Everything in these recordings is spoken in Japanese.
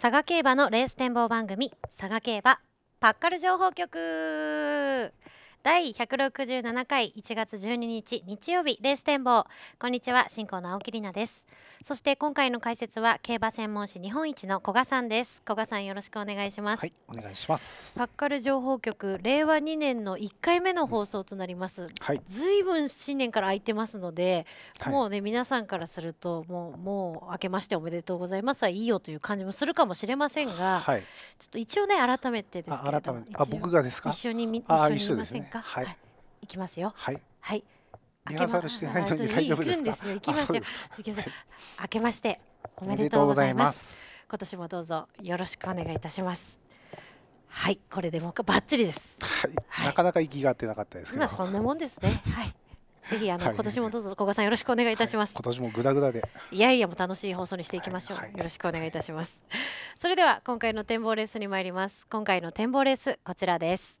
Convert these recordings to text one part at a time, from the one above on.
佐賀競馬のレース展望番組佐賀競馬パッカル情報局第百六十七回一月十二日日曜日レース展望こんにちは進行の青木里奈ですそして今回の解説は競馬専門誌日本一の古賀さんです古賀さんよろしくお願いしますはいお願いしますパッカル情報局令和二年の一回目の放送となります、うん、はい。ずいぶん新年から空いてますので、もうね皆さんからするともうもう明けましておめでとうございますはいいよという感じもするかもしれませんが、はい、ちょっと一応ね改めてですけど改めてあ僕がですか一緒に見一緒に見ませんかか、はい、いきますよはい、はいリハーサルしてないのに大丈夫ですか。すね、行きますよ。すけましておめでとうございます。今年もどうぞよろしくお願いいたします。はい、これでもうばっちりです。はい、なかなか息が合ってなかったですけど。そんなもんですね。はい。ぜひあの、今年もどうぞ小賀さんよろしくお願いいたします、今年もグダグダでいやいやもう楽しい放送にしていきましょう、よろしくお願いいたしますそれでは今回の展望レースに参ります今回の展望レースこちらです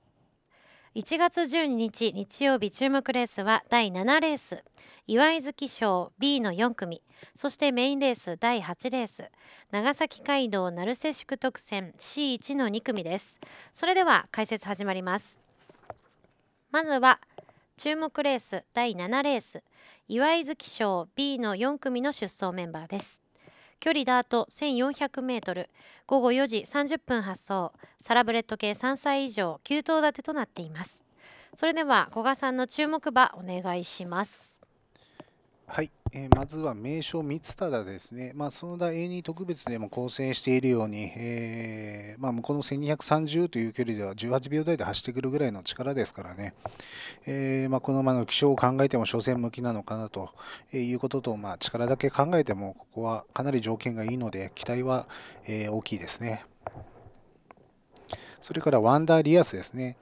1月12日日曜日注目レースは第7レース岩井月賞 B の4組そしてメインレース第8レース長崎街道成瀬宿特選 C1 の2組ですそれでは解説始まりますまずは注目レース第7レース岩井月賞 B の4組の出走メンバーです距離ダート 1400m 午後4時30分発送サラブレッド系3歳以上9頭立てとなっていますそれでは古賀さんの注目馬お願いしますはい、えー、まずは名称三忠ですね、まあ、その他 A2 特別でも構成しているように、えー、まあ、向こうの1230という距離では18秒台で走ってくるぐらいの力ですからね、えー、まあ、このままの気象を考えても初戦向きなのかなということと、まあ、力だけ考えてもここはかなり条件がいいので期待は、え大きいですね。それからワンダーリアスですね。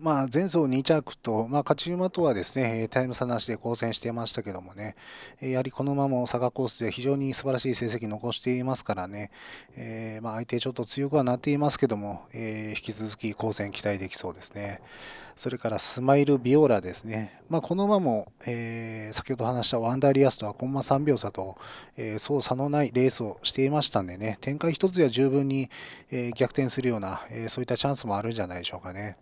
まあ、前走2着と、まあ、勝ち馬とはですねタイム差なしで交戦していましたけどもねやはりこの馬も佐賀コースで非常に素晴らしい成績残していますからね、えー、まあ、相手ちょっと強くはなっていますけども、えー、引き続き好戦期待できそうですねそれからスマイルビオラですね、まあ、この馬も、えー、先ほど話したワンダーリアスとはコンマ3秒差と、え操作のないレースをしていましたんでね展開1つでは十分に、え逆転するような、えそういったチャンスもあるんじゃないでしょうかね。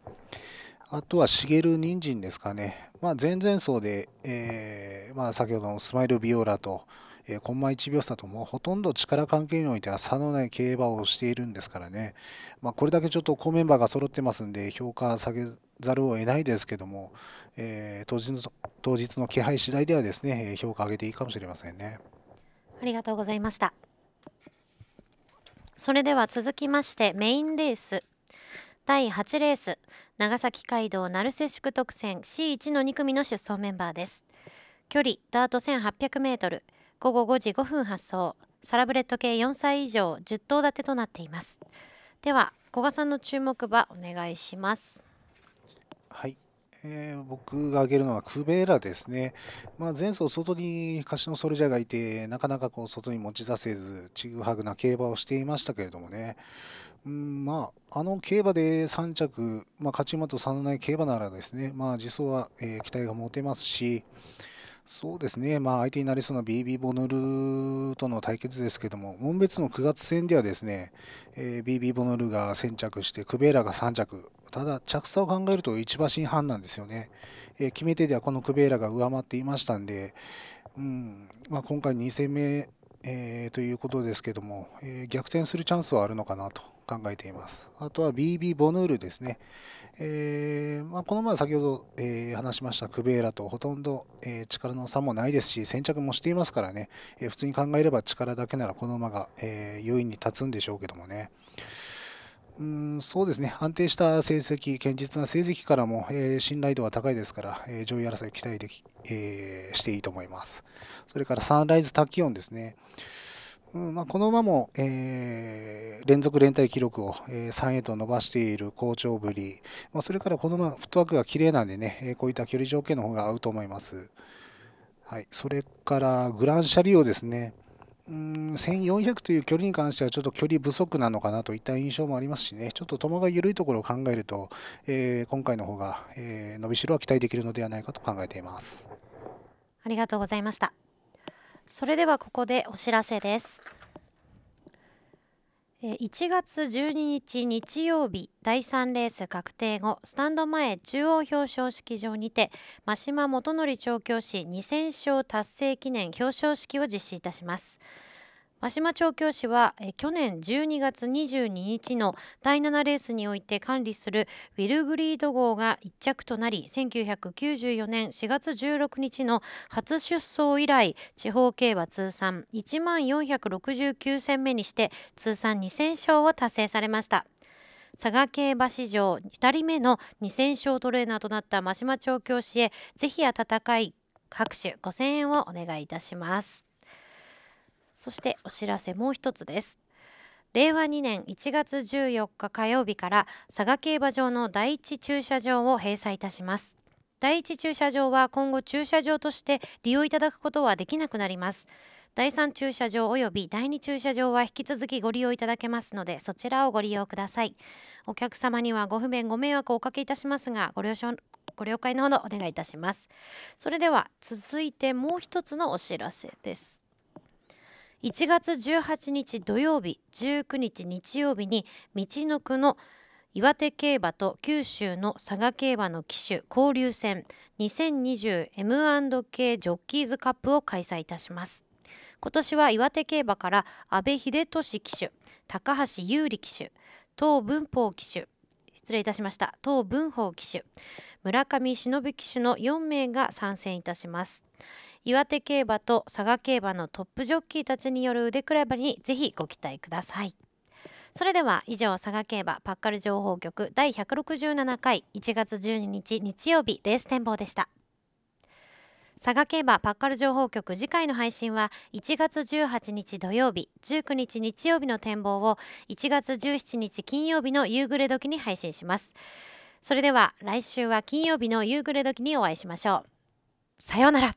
あとは茂る人参ですかね、まあ、前々走で、えー、まあ、先ほどのスマイルビオラと、えー、コンマ1秒差ともほとんど力関係においては差のない競馬をしているんですからね、まあ、これだけちょっと好メンバーが揃ってますんで評価下げざるを得ないですけども、えー、当日の当日の気配次第ではですね評価上げていいかもしれませんねありがとうございましたそれでは続きましてメインレース第8レース長崎街道鳴瀬宿特選 C1 の2組の出走メンバーです距離ダート 1800m 午後5時5分発送サラブレッド系4歳以上10頭立てとなっていますでは古賀さんの注目馬お願いしますはい、えー、僕が挙げるのはクベーラですね、まあ、前走外にカシノソルジャーがいてなかなかこう外に持ち出せずちぐはぐな競馬をしていましたけれどもねうん、まあ、あの競馬で3着、まあ、勝ち馬と差のない競馬ならですね、まあ、自走は、えー、期待が持てますし、そうですね、まあ、相手になりそうな BB ボヌルとの対決ですけども、門別の9月戦ではですね、えー、BB ボヌルが先着して、クベーラが3着、ただ着差を考えると1馬身半なんですよね、えー、決め手ではこのクベーラが上回っていましたんで、うんまあ、今回2戦目、えー、ということですけども、えー、逆転するチャンスはあるのかなと考えています。あとは BB ボヌールですね。えー、まあ、この前先ほど、えー、話しましたクベーラとほとんど、えー、力の差もないですし先着もしていますからね、え普通に考えれば力だけならこの馬が、え優位に立つんでしょうけどもね。うんそうですね安定した成績、堅実な成績からも、えー、信頼度は高いですから、えー、上位争い期待でき、えー、していいと思います。それからサンライズ・タキオンですね。うんまあ、この馬も、えー連続連帯記録を3へと伸ばしている好調ぶり、まそれからこのままフットワークが綺麗なんでね、こういった距離条件の方が合うと思います。はい、それからグランシャリオですね。ん、1400という距離に関してはちょっと距離不足なのかなといった印象もありますしねちょっと球が緩いところを考えると、えー、今回の方が、えー、伸びしろは期待できるのではないかと考えていますありがとうございましたそれではここでお知らせです1月12日日曜日第3レース確定後スタンド前中央表彰式場にて真島元則調教師2000勝達成記念表彰式を実施いたします。和島調教師は、去年12月22日の第7レースにおいて管理するウィルグリード号が1着となり1994年4月16日の初出走以来地方競馬通算1万469戦目にして通算2000勝を達成されました。佐賀競馬史上2人目の2000勝トレーナーとなった真島調教師へぜひ温かい拍手5000円をお願いいたします。そしてお知らせもう一つです令和2年1月14日火曜日から佐賀競馬場の第一駐車場を閉鎖いたします第一駐車場は今後駐車場として利用いただくことはできなくなります第3駐車場及び第2駐車場は引き続きご利用いただけますのでそちらをご利用くださいお客様にはご不便ご迷惑をおかけいたしますがご了承ご了解のほどお願いいたしますそれでは続いてもう一つのお知らせです1月18日土曜日19日日曜日に道の区の岩手競馬と九州の佐賀競馬の騎手交流戦 2020M&K ジョッキーズカップを開催いたします今年は岩手競馬から阿部秀俊騎手高橋優里騎手東文法騎手失礼いたしました東文法騎手村上忍騎手の4名が参戦いたします岩手競馬と佐賀競馬のトップジョッキーたちによる腕比べにぜひご期待ください。それでは以上佐賀競馬パッカル情報局第167回1月12日日曜日レース展望でした佐賀競馬パッカル情報局次回の配信は1月18日土曜日19日日曜日の展望を1月17日金曜日の夕暮れ時に配信しますそれでは来週は金曜日の夕暮れ時にお会いしましょうさようなら